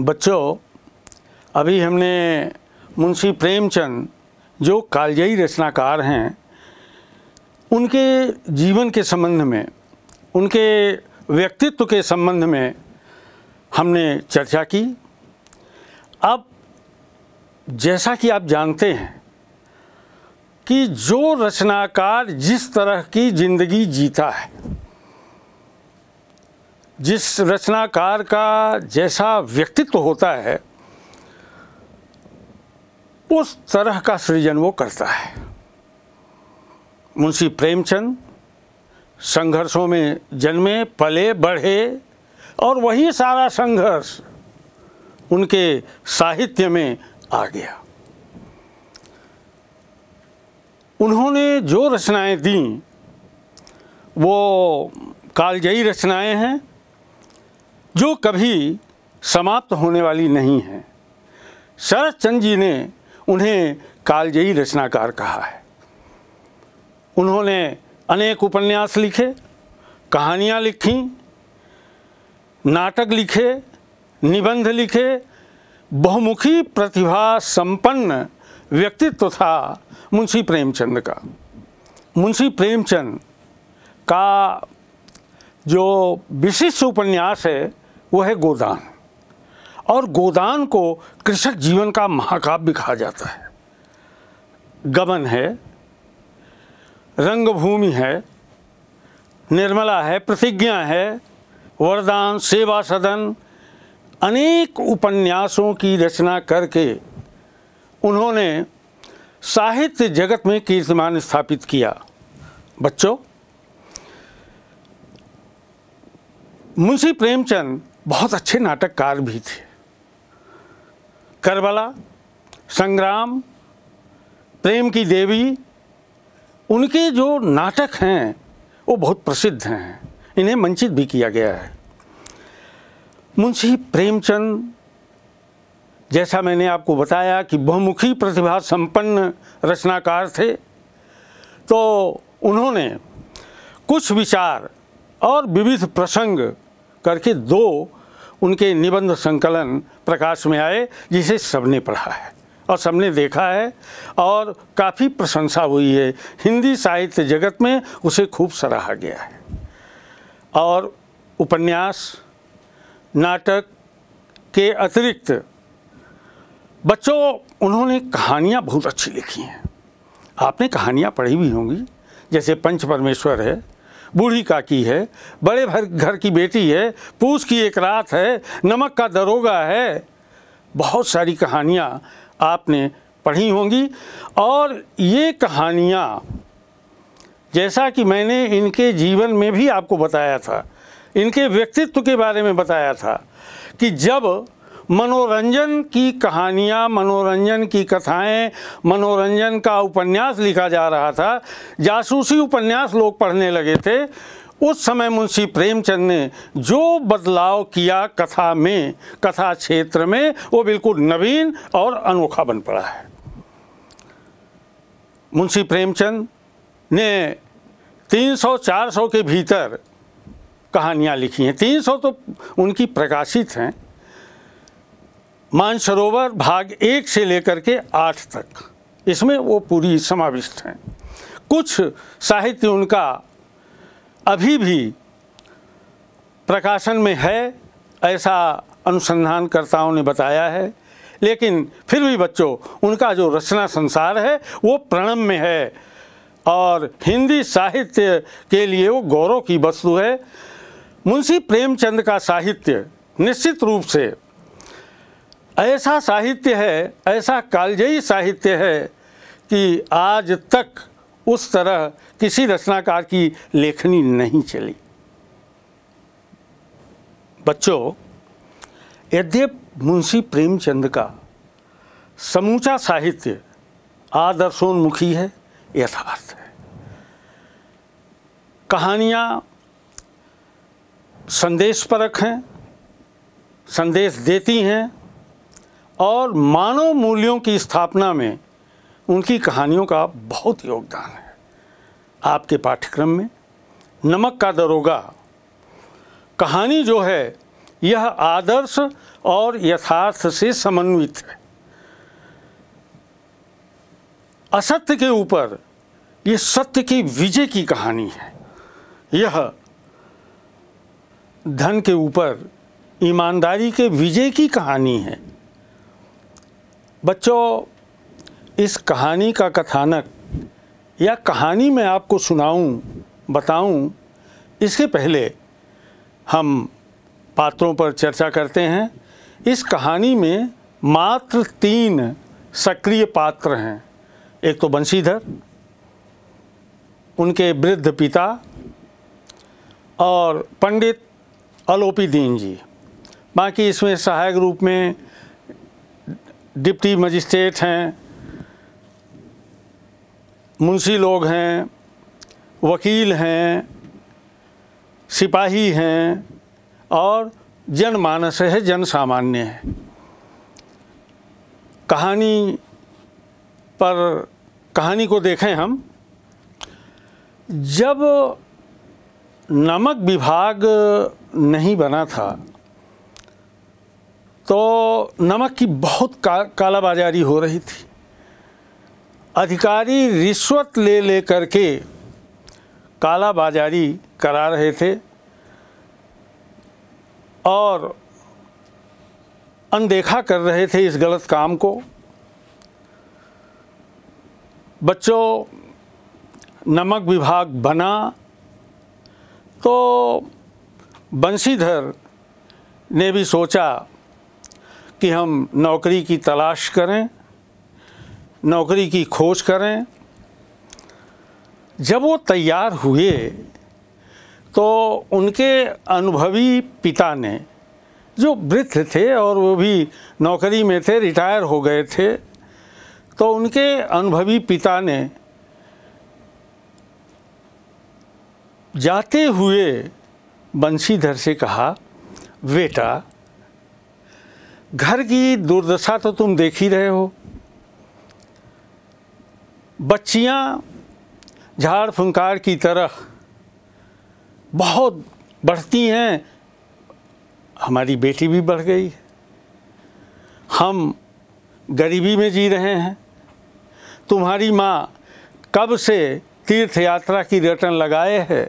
बच्चों अभी हमने मुंशी प्रेमचंद जो कालजयी रचनाकार हैं उनके जीवन के संबंध में उनके व्यक्तित्व के संबंध में हमने चर्चा की अब जैसा कि आप जानते हैं कि जो रचनाकार जिस तरह की ज़िंदगी जीता है जिस रचनाकार का जैसा व्यक्तित्व होता है उस तरह का सृजन वो करता है मुंशी प्रेमचंद संघर्षों में जन्मे पले बढ़े और वही सारा संघर्ष उनके साहित्य में आ गया उन्होंने जो रचनाएं दी वो कालजयी रचनाएं हैं जो कभी समाप्त होने वाली नहीं है शरदचंद जी ने उन्हें कालजयी रचनाकार कहा है उन्होंने अनेक उपन्यास लिखे कहानियाँ लिखीं नाटक लिखे निबंध लिखे बहुमुखी प्रतिभा संपन्न व्यक्तित्व था मुंशी प्रेमचंद का मुंशी प्रेमचंद का जो विशिष्ट उपन्यास है वो है गोदान और गोदान को कृषक जीवन का महाकाव्य कहा जाता है गमन है रंगभूमि है निर्मला है प्रतिज्ञा है वरदान सेवा सदन अनेक उपन्यासों की रचना करके उन्होंने साहित्य जगत में कीर्तिमान स्थापित किया बच्चों मुंशी प्रेमचंद बहुत अच्छे नाटककार भी थे करबला संग्राम प्रेम की देवी उनके जो नाटक हैं वो बहुत प्रसिद्ध हैं इन्हें मंचित भी किया गया है मुंशी प्रेमचंद जैसा मैंने आपको बताया कि बहुमुखी प्रतिभा संपन्न रचनाकार थे तो उन्होंने कुछ विचार और विविध प्रसंग करके दो उनके निबंध संकलन प्रकाश में आए जिसे सबने पढ़ा है और सबने देखा है और काफ़ी प्रशंसा हुई है हिंदी साहित्य जगत में उसे खूब सराहा गया है और उपन्यास नाटक के अतिरिक्त बच्चों उन्होंने कहानियाँ बहुत अच्छी लिखी हैं आपने कहानियाँ पढ़ी भी होंगी जैसे पंच परमेश्वर है बूढ़ी काकी है बड़े भर घर की बेटी है पूछ की एक रात है नमक का दरोगा है बहुत सारी कहानियाँ आपने पढ़ी होंगी और ये कहानियाँ जैसा कि मैंने इनके जीवन में भी आपको बताया था इनके व्यक्तित्व के बारे में बताया था कि जब मनोरंजन की कहानियाँ मनोरंजन की कथाएँ मनोरंजन का उपन्यास लिखा जा रहा था जासूसी उपन्यास लोग पढ़ने लगे थे उस समय मुंशी प्रेमचंद ने जो बदलाव किया कथा में कथा क्षेत्र में वो बिल्कुल नवीन और अनोखा बन पड़ा है मुंशी प्रेमचंद ने 300-400 के भीतर कहानियाँ लिखी हैं 300 तो उनकी प्रकाशित हैं मानसरोवर भाग एक से लेकर के आठ तक इसमें वो पूरी समाविष्ट हैं कुछ साहित्य उनका अभी भी प्रकाशन में है ऐसा अनुसंधानकर्ताओं ने बताया है लेकिन फिर भी बच्चों उनका जो रचना संसार है वो प्रणम में है और हिंदी साहित्य के लिए वो गौरव की वस्तु है मुंशी प्रेमचंद का साहित्य निश्चित रूप से ऐसा साहित्य है ऐसा कालजयी साहित्य है कि आज तक उस तरह किसी रचनाकार की लेखनी नहीं चली बच्चों यद्यप मुंशी प्रेमचंद का समूचा साहित्य आदर्शोन्मुखी है यथार्थ है कहानियाँ संदेश हैं संदेश देती हैं और मानव मूल्यों की स्थापना में उनकी कहानियों का बहुत योगदान है आपके पाठ्यक्रम में नमक का दरोगा कहानी जो है यह आदर्श और यथार्थ से समन्वित है असत्य के ऊपर यह सत्य की विजय की कहानी है यह धन के ऊपर ईमानदारी के विजय की कहानी है बच्चों इस कहानी का कथानक या कहानी मैं आपको सुनाऊं, बताऊं, इसके पहले हम पात्रों पर चर्चा करते हैं इस कहानी में मात्र तीन सक्रिय पात्र हैं एक तो बंशीधर उनके वृद्ध पिता और पंडित अलोपी दीन जी बाकी इसमें सहायक रूप में डिप्टी मजिस्ट्रेट हैं मुंशी लोग हैं वकील हैं सिपाही हैं और जनमानस है जन सामान्य है कहानी पर कहानी को देखें हम जब नमक विभाग नहीं बना था तो नमक की बहुत का, कालाबाजारी हो रही थी अधिकारी रिश्वत ले ले करके कालाबाजारी करा रहे थे और अनदेखा कर रहे थे इस गलत काम को बच्चों नमक विभाग बना तो बंशीधर ने भी सोचा कि हम नौकरी की तलाश करें नौकरी की खोज करें जब वो तैयार हुए तो उनके अनुभवी पिता ने जो वृद्ध थे और वो भी नौकरी में थे रिटायर हो गए थे तो उनके अनुभवी पिता ने जाते हुए बंशीधर से कहा बेटा घर की दुर्दशा तो तुम देख ही रहे हो बच्चियां झाड़ फुंकार की तरह बहुत बढ़ती हैं हमारी बेटी भी बढ़ गई हम गरीबी में जी रहे हैं तुम्हारी माँ कब से तीर्थ यात्रा की रटन लगाए है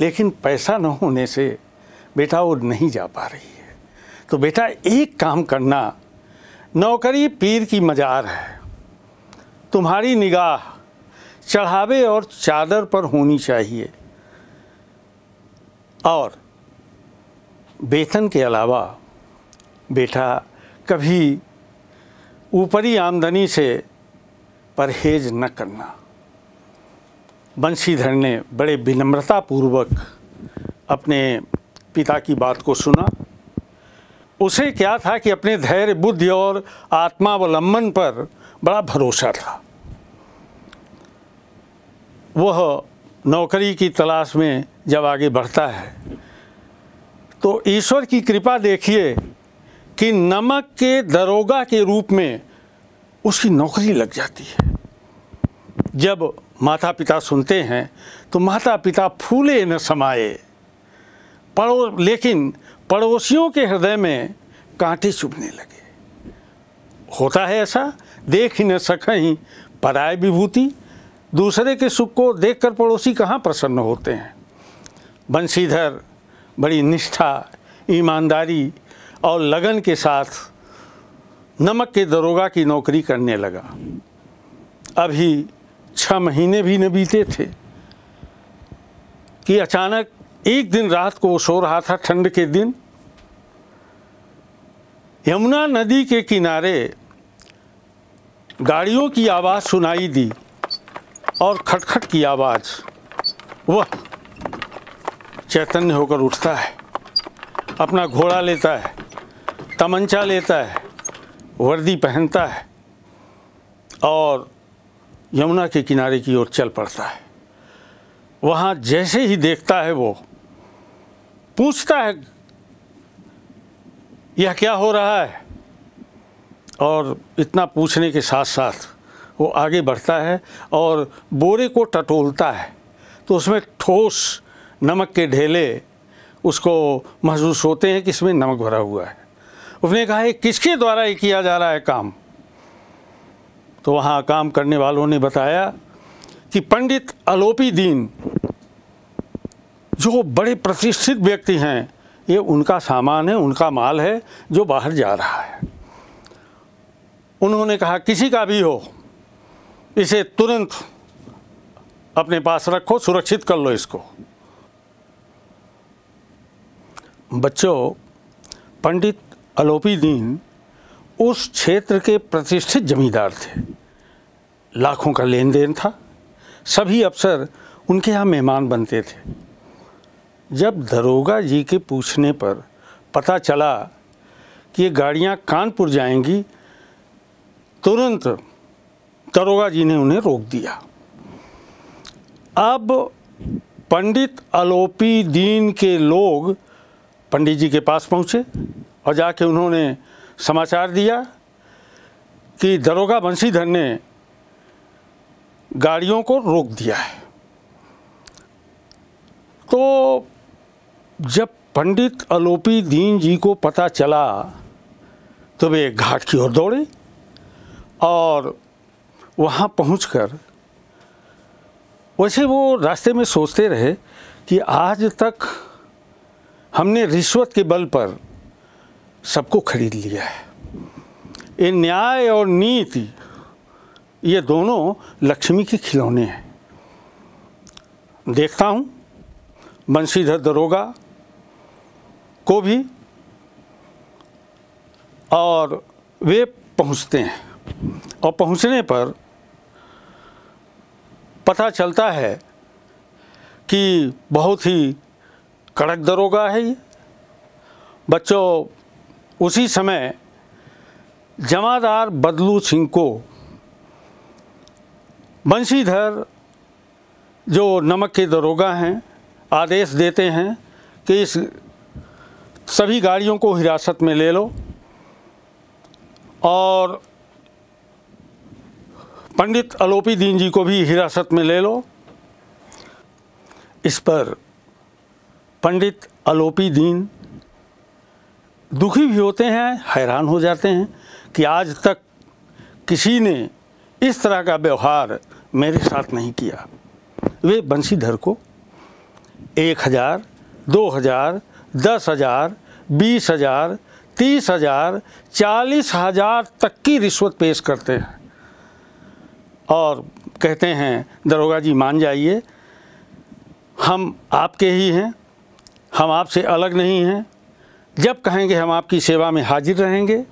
लेकिन पैसा न होने से बेटा वो नहीं जा पा रही है तो बेटा एक काम करना नौकरी पीर की मज़ार है तुम्हारी निगाह चढ़ावे और चादर पर होनी चाहिए और वेतन के अलावा बेटा कभी ऊपरी आमदनी से परहेज न करना बंशीधर ने बड़े विनम्रतापूर्वक अपने पिता की बात को सुना उसे क्या था कि अपने धैर्य बुद्धि और आत्मावलंबन पर बड़ा भरोसा था वह नौकरी की तलाश में जब आगे बढ़ता है तो ईश्वर की कृपा देखिए कि नमक के दरोगा के रूप में उसकी नौकरी लग जाती है जब माता पिता सुनते हैं तो माता पिता फूले न समाये पड़ो लेकिन पड़ोसियों के हृदय में कांटे चुभने लगे होता है ऐसा देख ही न सकहीं पराय विभूति दूसरे के सुख को देखकर पड़ोसी कहाँ प्रसन्न होते हैं बंशीधर बड़ी निष्ठा ईमानदारी और लगन के साथ नमक के दरोगा की नौकरी करने लगा अभी छः महीने भी न बीते थे कि अचानक एक दिन रात को वो सो रहा था ठंड के दिन यमुना नदी के किनारे गाड़ियों की आवाज़ सुनाई दी और खटखट की आवाज़ वह चैतन्य होकर उठता है अपना घोड़ा लेता है तमंचा लेता है वर्दी पहनता है और यमुना के किनारे की ओर चल पड़ता है वहाँ जैसे ही देखता है वो पूछता है यह क्या हो रहा है और इतना पूछने के साथ साथ वो आगे बढ़ता है और बोरे को टटोलता है तो उसमें ठोस नमक के ढेले उसको महसूस होते हैं कि इसमें नमक भरा हुआ है उसने कहा किसके द्वारा ये किया जा रहा है काम तो वहाँ काम करने वालों ने बताया कि पंडित अलोपी दीन जो बड़े प्रतिष्ठित व्यक्ति हैं ये उनका सामान है उनका माल है जो बाहर जा रहा है उन्होंने कहा किसी का भी हो इसे तुरंत अपने पास रखो सुरक्षित कर लो इसको बच्चों पंडित अलोपी दीन उस क्षेत्र के प्रतिष्ठित जमींदार थे लाखों का लेन देन था सभी अफसर उनके यहाँ मेहमान बनते थे जब दरोगा जी के पूछने पर पता चला कि ये गाड़ियाँ कानपुर जाएंगी तुरंत दरोगा जी ने उन्हें रोक दिया अब पंडित अलोपी दीन के लोग पंडित जी के पास पहुँचे और जाके उन्होंने समाचार दिया कि दरोगा बंशीधर ने गाड़ियों को रोक दिया है तो जब पंडित अलोपी दीन जी को पता चला तो वे घाट की ओर दौड़े और वहाँ पहुँचकर वैसे वो रास्ते में सोचते रहे कि आज तक हमने रिश्वत के बल पर सबको खरीद लिया है ये न्याय और नीति ये दोनों लक्ष्मी के खिलौने हैं देखता हूँ बंशीधर दरोगा को भी और वे पहुंचते हैं और पहुंचने पर पता चलता है कि बहुत ही कड़क दरोगा है ये बच्चों उसी समय जमादार बदलू सिंह को बंशीधर जो नमक के दरोगा हैं आदेश देते हैं कि इस सभी गाड़ियों को हिरासत में ले लो और पंडित अलोपी दीन जी को भी हिरासत में ले लो इस पर पंडित अलोपी दीन दुखी भी होते हैं हैरान हो जाते हैं कि आज तक किसी ने इस तरह का व्यवहार मेरे साथ नहीं किया वे बंशीधर को एक हज़ार दो हज़ार दस हज़ार बीस हज़ार तीस हज़ार चालीस हज़ार तक की रिश्वत पेश करते हैं और कहते हैं दरोगा जी मान जाइए हम आपके ही हैं हम आपसे अलग नहीं हैं जब कहेंगे हम आपकी सेवा में हाजिर रहेंगे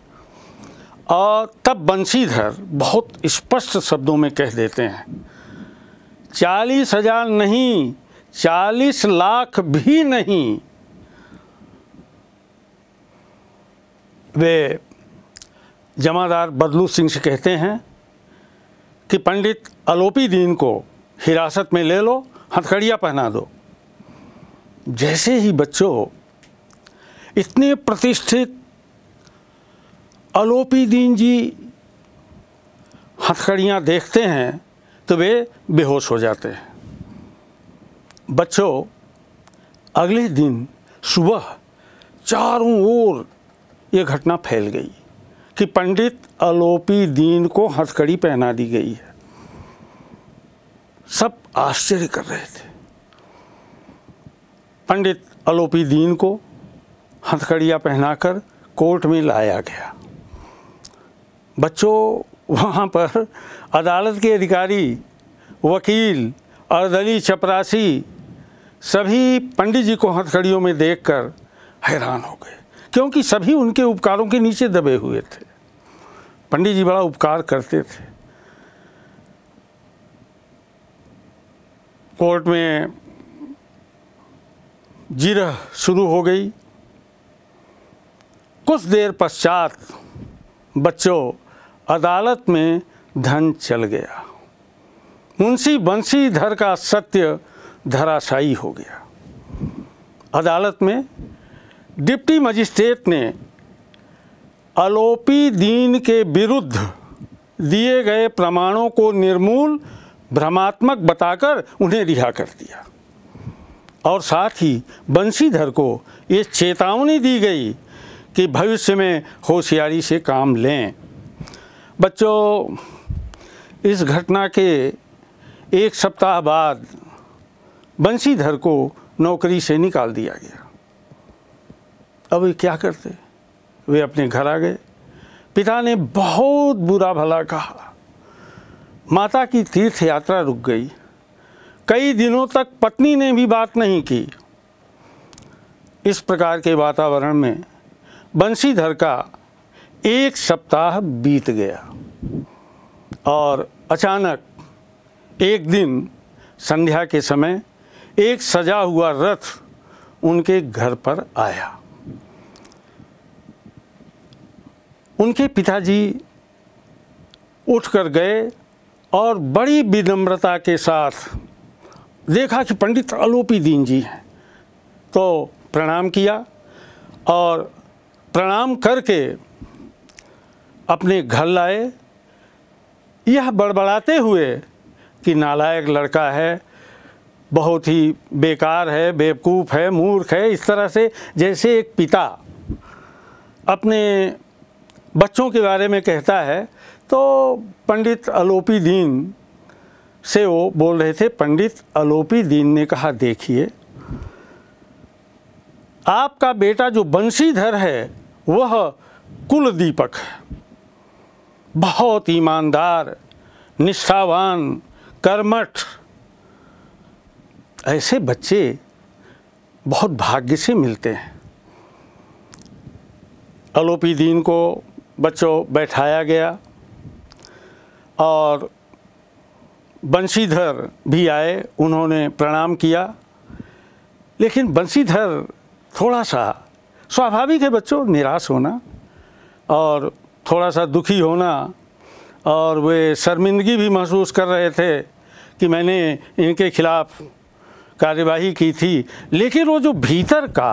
और तब बंशीधर बहुत स्पष्ट शब्दों में कह देते हैं चालीस हज़ार नहीं चालीस लाख भी नहीं वे जमादार बदलू सिंह से कहते हैं कि पंडित अलोपी दीन को हिरासत में ले लो हथकड़िया पहना दो जैसे ही बच्चों इतने प्रतिष्ठित अलोपी दीन जी हथकड़ियाँ देखते हैं तो वे बेहोश हो जाते हैं बच्चों अगले दिन सुबह चारों ओर ये घटना फैल गई कि पंडित अलोपी दीन को हथकड़ी पहना दी गई है सब आश्चर्य कर रहे थे पंडित अलोपी दीन को हथकड़िया पहनाकर कोर्ट में लाया गया बच्चों वहाँ पर अदालत के अधिकारी वकील दली चपरासी सभी पंडित जी को हथकड़ियों में देखकर हैरान हो गए क्योंकि सभी उनके उपकारों के नीचे दबे हुए थे पंडित जी बड़ा उपकार करते थे कोर्ट में जिरह शुरू हो गई कुछ देर पश्चात बच्चों अदालत में धन चल गया मुंशी बंशीधर का सत्य धराशायी हो गया अदालत में डिप्टी मजिस्ट्रेट ने अलोपी दीन के विरुद्ध दिए गए प्रमाणों को निर्मूल भ्रमात्मक बताकर उन्हें रिहा कर दिया और साथ ही बंशीधर को ये चेतावनी दी गई कि भविष्य में होशियारी से काम लें बच्चों इस घटना के एक सप्ताह बाद बंशीधर को नौकरी से निकाल दिया गया अब वे क्या करते वे अपने घर आ गए पिता ने बहुत बुरा भला कहा माता की तीर्थ यात्रा रुक गई कई दिनों तक पत्नी ने भी बात नहीं की इस प्रकार के वातावरण में बंशीधर का एक सप्ताह बीत गया और अचानक एक दिन संध्या के समय एक सजा हुआ रथ उनके घर पर आया उनके पिताजी उठकर गए और बड़ी विनम्रता के साथ देखा कि पंडित आलोपी दीन जी हैं तो प्रणाम किया और प्रणाम करके अपने घर लाए यह बड़बड़ाते हुए कि नालायक लड़का है बहुत ही बेकार है बेवकूफ़ है मूर्ख है इस तरह से जैसे एक पिता अपने बच्चों के बारे में कहता है तो पंडित अलोपी दीन से वो बोल रहे थे पंडित अलोपी दीन ने कहा देखिए आपका बेटा जो बंशीधर है वह कुल दीपक है बहुत ईमानदार निष्ठावान कर्मठ ऐसे बच्चे बहुत भाग्य से मिलते हैं अलोपी दीन को बच्चों बैठाया गया और बंशीधर भी आए उन्होंने प्रणाम किया लेकिन बंशीधर थोड़ा सा स्वाभाविक है बच्चों निराश होना और थोड़ा सा दुखी होना और वे शर्मिंदगी भी महसूस कर रहे थे कि मैंने इनके खिलाफ कार्यवाही की थी लेकिन वो जो भीतर का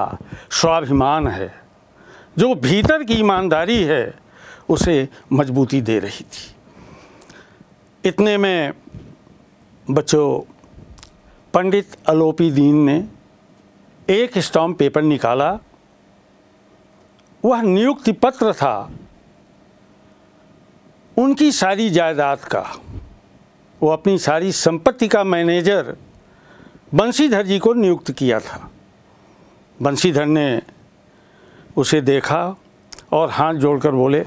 स्वाभिमान है जो भीतर की ईमानदारी है उसे मजबूती दे रही थी इतने में बच्चों पंडित अलोपी दीन ने एक स्टॉम पेपर निकाला वह नियुक्ति पत्र था उनकी सारी जायदाद का वो अपनी सारी संपत्ति का मैनेजर बंशीधर जी को नियुक्त किया था बंशीधर ने उसे देखा और हाथ जोड़कर बोले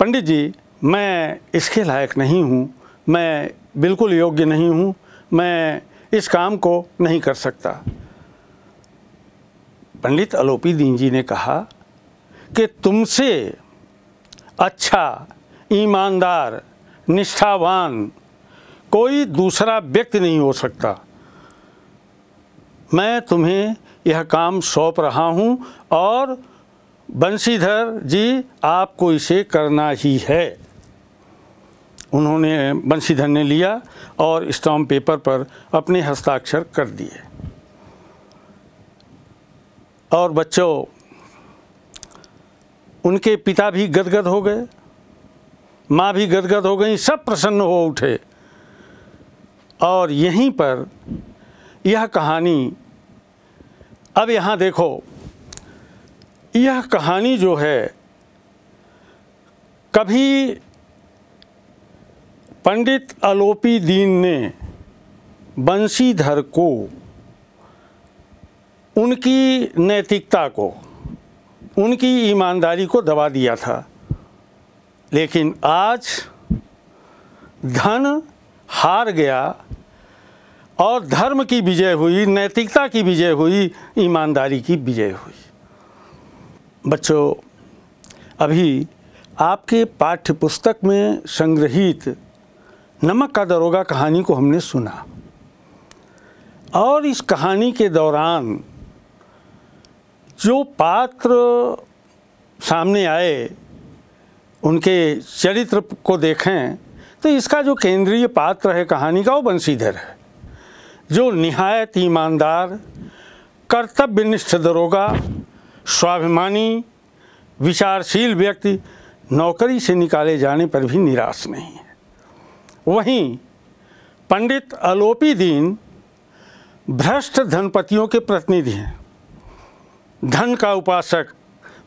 पंडित जी मैं इसके लायक नहीं हूँ मैं बिल्कुल योग्य नहीं हूँ मैं इस काम को नहीं कर सकता पंडित अलोपी दीन जी ने कहा कि तुमसे अच्छा ईमानदार निष्ठावान कोई दूसरा व्यक्ति नहीं हो सकता मैं तुम्हें यह काम सौंप रहा हूँ और बंशीधर जी आपको इसे करना ही है उन्होंने बंशीधर ने लिया और स्टाम्प पेपर पर अपने हस्ताक्षर कर दिए और बच्चों उनके पिता भी गदगद हो गए माँ भी गदगद हो गई सब प्रसन्न हो उठे और यहीं पर यह कहानी अब यहाँ देखो यह कहानी जो है कभी पंडित अलोपी दीन ने बंशीधर को उनकी नैतिकता को उनकी ईमानदारी को दबा दिया था लेकिन आज धन हार गया और धर्म की विजय हुई नैतिकता की विजय हुई ईमानदारी की विजय हुई बच्चों अभी आपके पाठ्य पुस्तक में संग्रहित नमक का दरोगा कहानी को हमने सुना और इस कहानी के दौरान जो पात्र सामने आए उनके चरित्र को देखें तो इसका जो केंद्रीय पात्र है कहानी का वो बंशीधर है जो निहायत ईमानदार कर्तव्यनिष्ठ दरोगा स्वाभिमानी विचारशील व्यक्ति नौकरी से निकाले जाने पर भी निराश नहीं है वहीं पंडित अलोपी दीन भ्रष्ट धनपतियों के प्रतिनिधि हैं धन का उपासक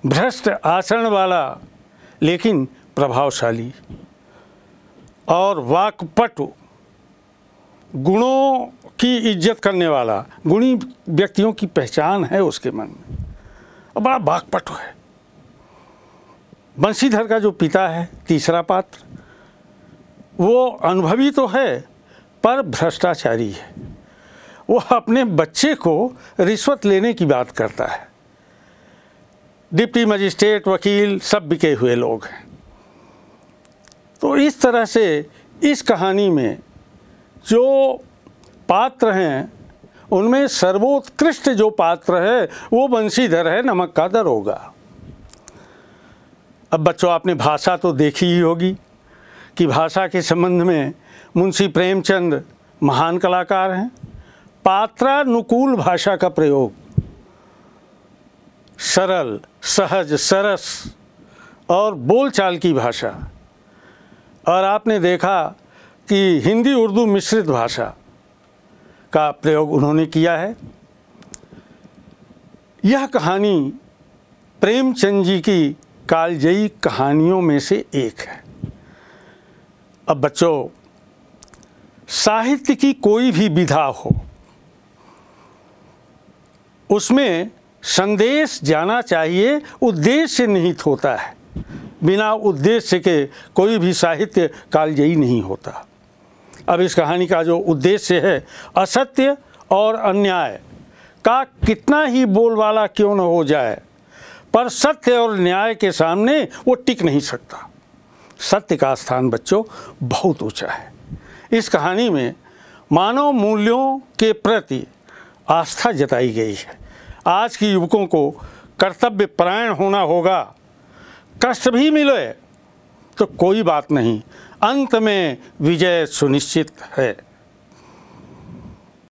भ्रष्ट आचरण वाला लेकिन प्रभावशाली और वाकपटु गुणों की इज्जत करने वाला गुणी व्यक्तियों की पहचान है उसके मन में और बड़ा बागपटु है बंशीधर का जो पिता है तीसरा पात्र वो अनुभवी तो है पर भ्रष्टाचारी है वो अपने बच्चे को रिश्वत लेने की बात करता है डिप्टी मजिस्ट्रेट वकील सब बिके हुए लोग हैं तो इस तरह से इस कहानी में जो पात्र हैं उनमें सर्वोत्कृष्ट जो पात्र है वो बंशीधर है नमक का दरोगा अब बच्चों आपने भाषा तो देखी ही होगी कि भाषा के संबंध में मुंशी प्रेमचंद महान कलाकार हैं पात्रानुकूल भाषा का प्रयोग सरल सहज सरस और बोलचाल की भाषा और आपने देखा कि हिंदी उर्दू मिश्रित भाषा का प्रयोग उन्होंने किया है यह कहानी प्रेमचंद जी की कालजयी कहानियों में से एक है अब बच्चों साहित्य की कोई भी विधा हो उसमें संदेश जाना चाहिए उद्देश्य निहित होता है बिना उद्देश्य के कोई भी साहित्य कालजयी नहीं होता अब इस कहानी का जो उद्देश्य है असत्य और अन्याय का कितना ही बोलबाला क्यों न हो जाए पर सत्य और न्याय के सामने वो टिक नहीं सकता सत्य का स्थान बच्चों बहुत ऊंचा है इस कहानी में मानव मूल्यों के प्रति आस्था जताई गई है आज के युवकों को कर्तव्य परायण होना होगा कष्ट भी मिले तो कोई बात नहीं अंत में विजय सुनिश्चित है